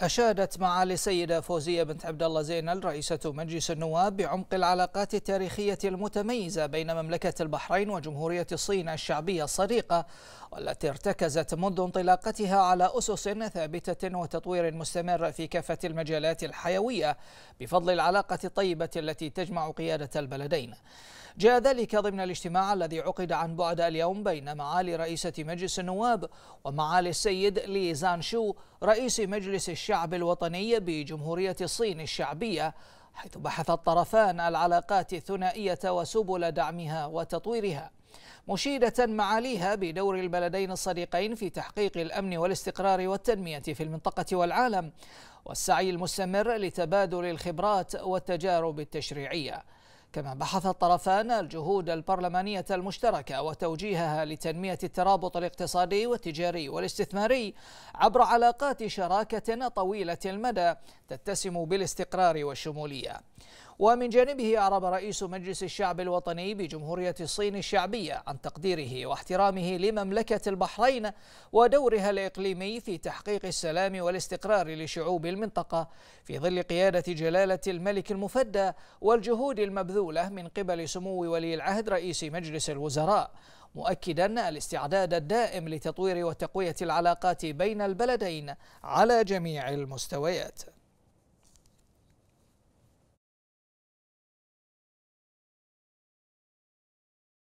أشادت معالي السيدة فوزية بنت عبد الله زينل رئيسة مجلس النواب بعمق العلاقات التاريخية المتميزة بين مملكة البحرين وجمهورية الصين الشعبية الصديقة والتي ارتكزت منذ انطلاقتها على أسس ثابتة وتطوير مستمر في كافة المجالات الحيوية بفضل العلاقة الطيبة التي تجمع قيادة البلدين. جاء ذلك ضمن الاجتماع الذي عقد عن بعد اليوم بين معالي رئيسة مجلس النواب ومعالي السيد لي زان شو رئيس مجلس الشعب الوطني بجمهورية الصين الشعبية حيث بحث الطرفان العلاقات الثنائية وسبل دعمها وتطويرها مشيدة معاليها بدور البلدين الصديقين في تحقيق الأمن والاستقرار والتنمية في المنطقة والعالم والسعي المستمر لتبادل الخبرات والتجارب التشريعية كما بحث الطرفان الجهود البرلمانية المشتركة وتوجيهها لتنمية الترابط الاقتصادي والتجاري والاستثماري عبر علاقات شراكة طويلة المدى تتسم بالاستقرار والشمولية ومن جانبه أعرب رئيس مجلس الشعب الوطني بجمهورية الصين الشعبية عن تقديره واحترامه لمملكة البحرين ودورها الإقليمي في تحقيق السلام والاستقرار لشعوب المنطقة في ظل قيادة جلالة الملك المفدى والجهود المبذولة من قبل سمو ولي العهد رئيس مجلس الوزراء مؤكدا الاستعداد الدائم لتطوير وتقوية العلاقات بين البلدين على جميع المستويات